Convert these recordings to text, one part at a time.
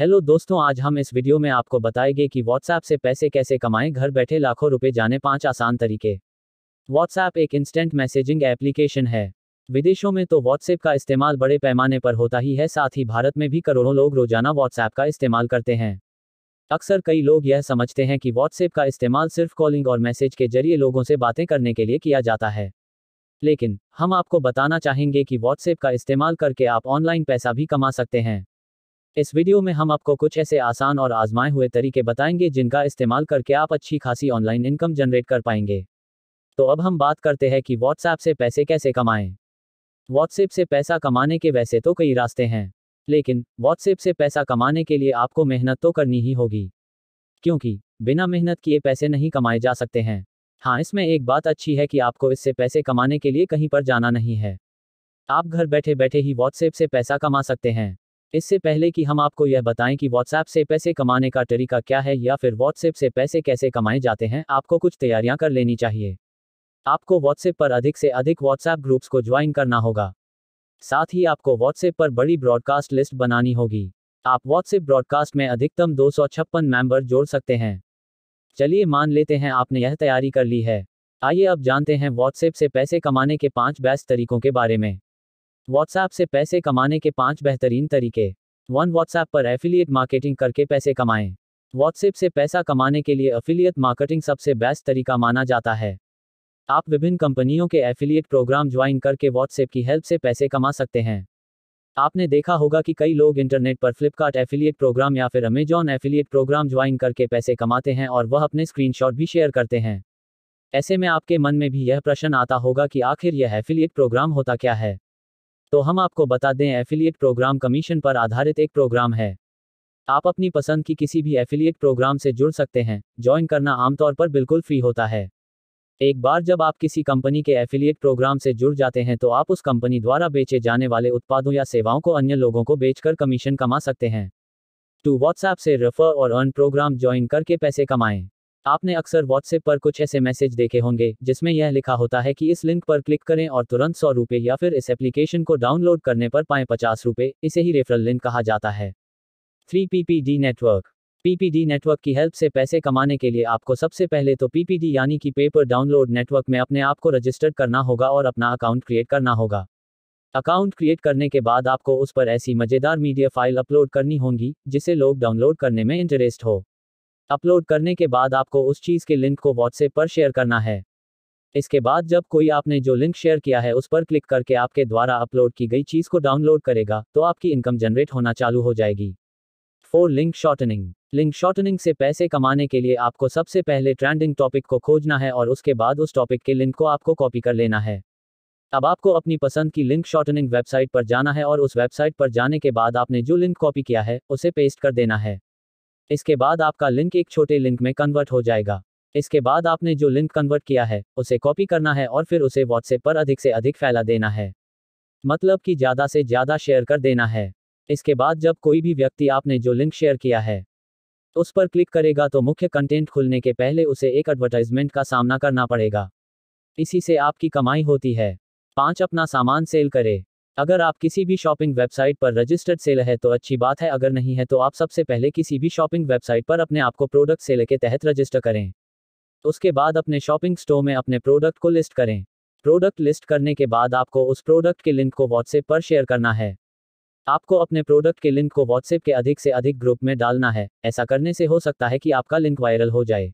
hello दोस्तों आज हम इस वीडियो में आपको बताएंगे कि व्हाट्सएप से पैसे कैसे कमाएं घर बैठे लाखों रुपए जाने पांच आसान तरीके व्हाट्सएप एक इंस्टेंट मैसेजिंग एप्लीकेशन है विदेशों में तो व्हाट्सएप का इस्तेमाल बड़े पैमाने पर होता ही है साथ ही भारत में भी करोड़ों लोग रोजाना व्हाट्सएप का इस्तेमाल करते हैं अक्सर कई लोग यह समझते हैं कि व्हाट्सएप का इस्तेमाल सिर्फ कॉलिंग और मैसेज के जरिए लोगों से बातें करने के लिए किया जाता है लेकिन हम आपको बताना चाहेंगे कि व्हाट्सएप का इस्तेमाल करके आप ऑनलाइन पैसा भी कमा सकते हैं इस वीडियो में हम आपको कुछ ऐसे आसान और आजमाए हुए तरीके बताएंगे जिनका इस्तेमाल करके आप अच्छी खासी ऑनलाइन इनकम जनरेट कर पाएंगे तो अब हम बात करते हैं कि व्हाट्सएप से पैसे कैसे कमाएं व्हाट्सएप से पैसा कमाने के वैसे तो कई रास्ते हैं लेकिन व्हाट्सएप से पैसा कमाने के लिए आपको मेहनत तो करनी ही होगी क्योंकि बिना मेहनत किए पैसे नहीं कमाए जा सकते हैं हाँ इसमें एक बात अच्छी है कि आपको इससे पैसे कमाने के लिए कहीं पर जाना नहीं है आप घर बैठे बैठे ही व्हाट्सएप से पैसा कमा सकते हैं इससे पहले कि हम आपको यह बताएं कि व्हाट्सएप से पैसे कमाने का तरीका क्या है या फिर व्हाट्सएप से पैसे कैसे कमाए जाते हैं आपको कुछ तैयारियां कर लेनी चाहिए आपको व्हाट्सएप पर अधिक से अधिक व्हाट्सएप ग्रुप्स को ज्वाइन करना होगा साथ ही आपको व्हाट्सएप पर बड़ी ब्रॉडकास्ट लिस्ट बनानी होगी आप व्हाट्सएप ब्रॉडकास्ट में अधिकतम दो मेंबर जोड़ सकते हैं चलिए मान लेते हैं आपने यह तैयारी कर ली है आइए अब जानते हैं व्हाट्सएप से पैसे कमाने के पाँच बेस्ट तरीकों के बारे में व्हाट्सएप से पैसे कमाने के पांच बेहतरीन तरीके वन व्हाट्सएप पर एफिलिएट मार्केटिंग करके पैसे कमाएं व्हाट्सएप से पैसा कमाने के लिए एफिलिएट मार्केटिंग सबसे बेस्ट तरीका माना जाता है आप विभिन्न कंपनियों के एफिलिएट प्रोग्राम ज्वाइन करके व्हाट्सएप की हेल्प से पैसे कमा सकते हैं आपने देखा होगा कि कई लोग इंटरनेट पर फ्लिपकार्ट एफिलिएट प्रोग्राम या फिर अमेजॉन एफिलिएट प्रोग्राम ज्वाइन करके पैसे कमाते हैं और वह अपने स्क्रीनशॉट भी शेयर करते हैं ऐसे में आपके मन में भी यह प्रश्न आता होगा कि आखिर यह एफिलिएट प्रोग्राम होता क्या है तो हम आपको बता दें एफिलिएट प्रोग्राम कमीशन पर आधारित एक प्रोग्राम है आप अपनी पसंद की किसी भी एफिलिएट प्रोग्राम से जुड़ सकते हैं ज्वाइन करना आमतौर पर बिल्कुल फ्री होता है एक बार जब आप किसी कंपनी के एफिलिएट प्रोग्राम से जुड़ जाते हैं तो आप उस कंपनी द्वारा बेचे जाने वाले उत्पादों या सेवाओं को अन्य लोगों को बेचकर कमीशन कमा सकते हैं टू व्हाट्सएप से रेफर और अर्न प्रोग्राम ज्वाइन करके पैसे कमाएं आपने अक्सर व्हाट्सएप पर कुछ ऐसे मैसेज देखे होंगे जिसमें यह लिखा होता है कि इस लिंक पर क्लिक करें और तुरंत सौ रुपये या फिर इस एप्लीकेशन को डाउनलोड करने पर पाएं पचास रुपये इसे ही रेफरल लिंक कहा जाता है three P network P network की हेल्प से पैसे कमाने के लिए आपको सबसे पहले तो पी यानी कि पेपर डाउनलोड नेटवर्क में अपने आप को रजिस्टर करना होगा और अपना अकाउंट क्रिएट करना होगा अकाउंट क्रिएट करने के बाद आपको उस पर ऐसी मज़ेदार मीडिया फाइल अपलोड करनी होगी जिसे लोग डाउनलोड करने में इंटरेस्ट हो अपलोड करने के बाद आपको उस चीज़ के लिंक को व्हाट्सएप पर शेयर करना है इसके बाद जब कोई आपने जो लिंक शेयर किया है उस पर क्लिक करके आपके द्वारा अपलोड की गई चीज़ को डाउनलोड करेगा तो आपकी इनकम जनरेट होना चालू हो जाएगी four link shortening link shortening से पैसे कमाने के लिए आपको सबसे पहले ट्रेंडिंग टॉपिक को खोजना है और उसके बाद उस टॉपिक के लिंक को आपको कॉपी कर लेना है अब आपको अपनी पसंद की लिंक शॉर्टनिंग वेबसाइट पर जाना है और उस वेबसाइट पर जाने के बाद आपने जो लिंक कॉपी किया है उसे पेस्ट कर देना है इसके बाद आपका लिंक एक छोटे लिंक में कन्वर्ट हो जाएगा इसके बाद आपने जो लिंक कन्वर्ट किया है उसे कॉपी करना है और फिर उसे व्हाट्सएप पर अधिक से अधिक फैला देना है मतलब कि ज़्यादा से ज़्यादा शेयर कर देना है इसके बाद जब कोई भी व्यक्ति आपने जो लिंक शेयर किया है उस पर क्लिक करेगा तो मुख्य कंटेंट खुलने के पहले उसे एक एडवर्टाइजमेंट का सामना करना पड़ेगा इसी से आपकी कमाई होती है पाँच अपना सामान सेल करें अगर आप किसी भी शॉपिंग वेबसाइट पर रजिस्टर्ड सेलर है तो अच्छी बात है अगर नहीं है तो आप सबसे पहले किसी भी शॉपिंग वेबसाइट पर अपने आप को प्रोडक्ट सेलर के तहत रजिस्टर करें उसके बाद अपने शॉपिंग स्टोर में अपने प्रोडक्ट को लिस्ट करें प्रोडक्ट लिस्ट करने के बाद आपको उस प्रोडक्ट के लिंक को व्हाट्सएप पर शेयर करना है आपको अपने प्रोडक्ट के लिंक को व्हाट्सएप के अधिक से अधिक ग्रुप में डालना है ऐसा करने से हो सकता है कि आपका लिंक वायरल हो जाए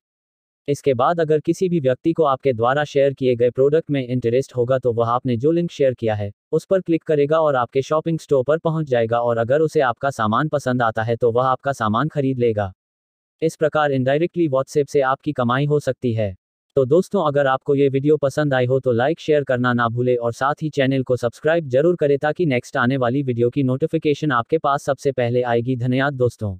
इसके बाद अगर किसी भी व्यक्ति को आपके द्वारा शेयर किए गए प्रोडक्ट में इंटरेस्ट होगा तो वह आपने जो लिंक शेयर किया है उस पर क्लिक करेगा और आपके शॉपिंग स्टोर पर पहुंच जाएगा और अगर उसे आपका सामान पसंद आता है तो वह आपका सामान खरीद लेगा इस प्रकार इनडायरेक्टली व्हाट्सएप से आपकी कमाई हो सकती है तो दोस्तों अगर आपको ये वीडियो पसंद आई हो तो लाइक शेयर करना ना भूले और साथ ही चैनल को सब्सक्राइब जरूर करें ताकि नेक्स्ट आने वाली वीडियो की नोटिफिकेशन आपके पास सबसे पहले आएगी धन्यवाद दोस्तों